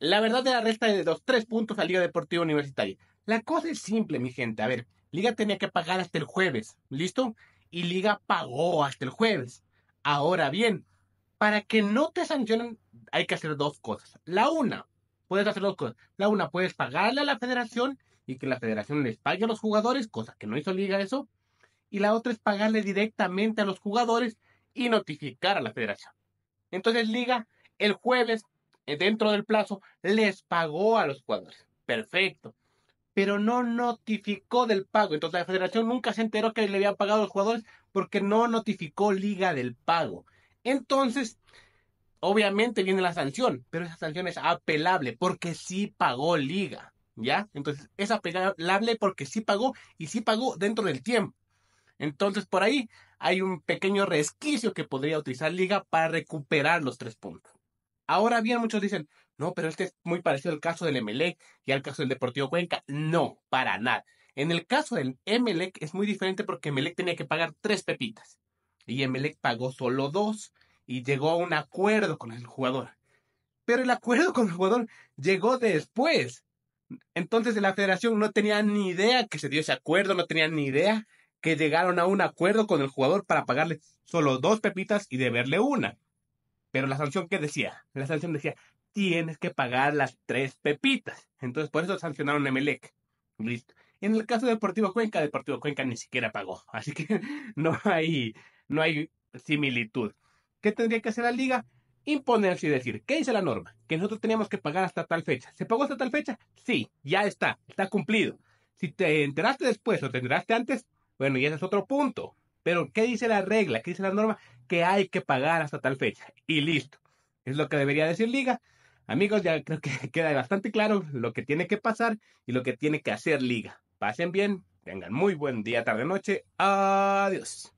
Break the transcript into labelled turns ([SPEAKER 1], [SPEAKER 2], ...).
[SPEAKER 1] La verdad de la resta de los tres puntos a Liga Deportiva Universitaria. La cosa es simple, mi gente. A ver, Liga tenía que pagar hasta el jueves, ¿listo? Y Liga pagó hasta el jueves. Ahora bien, para que no te sancionen hay que hacer dos cosas. La una, puedes hacer dos cosas. La una, puedes pagarle a la federación y que la federación les pague a los jugadores, cosa que no hizo Liga eso. Y la otra es pagarle directamente a los jugadores y notificar a la federación. Entonces Liga el jueves eh, dentro del plazo, les pagó a los jugadores. Perfecto. Pero no notificó del pago. Entonces la federación nunca se enteró que le habían pagado a los jugadores porque no notificó liga del pago. Entonces, obviamente viene la sanción, pero esa sanción es apelable porque sí pagó liga. ¿Ya? Entonces es apelable porque sí pagó y sí pagó dentro del tiempo. Entonces por ahí hay un pequeño resquicio que podría utilizar Liga para recuperar los tres puntos. Ahora bien, muchos dicen, no, pero este es muy parecido al caso del Emelec y al caso del Deportivo Cuenca. No, para nada. En el caso del Emelec es muy diferente porque Emelec tenía que pagar tres pepitas y Emelec pagó solo dos y llegó a un acuerdo con el jugador. Pero el acuerdo con el jugador llegó después. Entonces la federación no tenía ni idea que se dio ese acuerdo, no tenía ni idea que llegaron a un acuerdo con el jugador para pagarle solo dos pepitas y deberle una. Pero la sanción que decía, la sanción decía, tienes que pagar las tres pepitas. Entonces, por eso sancionaron a Melec. Listo. En el caso de Deportivo Cuenca, Deportivo Cuenca ni siquiera pagó. Así que no hay, no hay similitud. ¿Qué tendría que hacer la liga? Imponerse y decir, ¿qué dice la norma? Que nosotros teníamos que pagar hasta tal fecha. ¿Se pagó hasta tal fecha? Sí, ya está, está cumplido. Si te enteraste después o te enteraste antes, bueno, y ese es otro punto. Pero, ¿qué dice la regla? ¿Qué dice la norma? Que hay que pagar hasta tal fecha. Y listo. Es lo que debería decir Liga. Amigos, ya creo que queda bastante claro lo que tiene que pasar y lo que tiene que hacer Liga. Pasen bien, tengan muy buen día, tarde, noche. Adiós.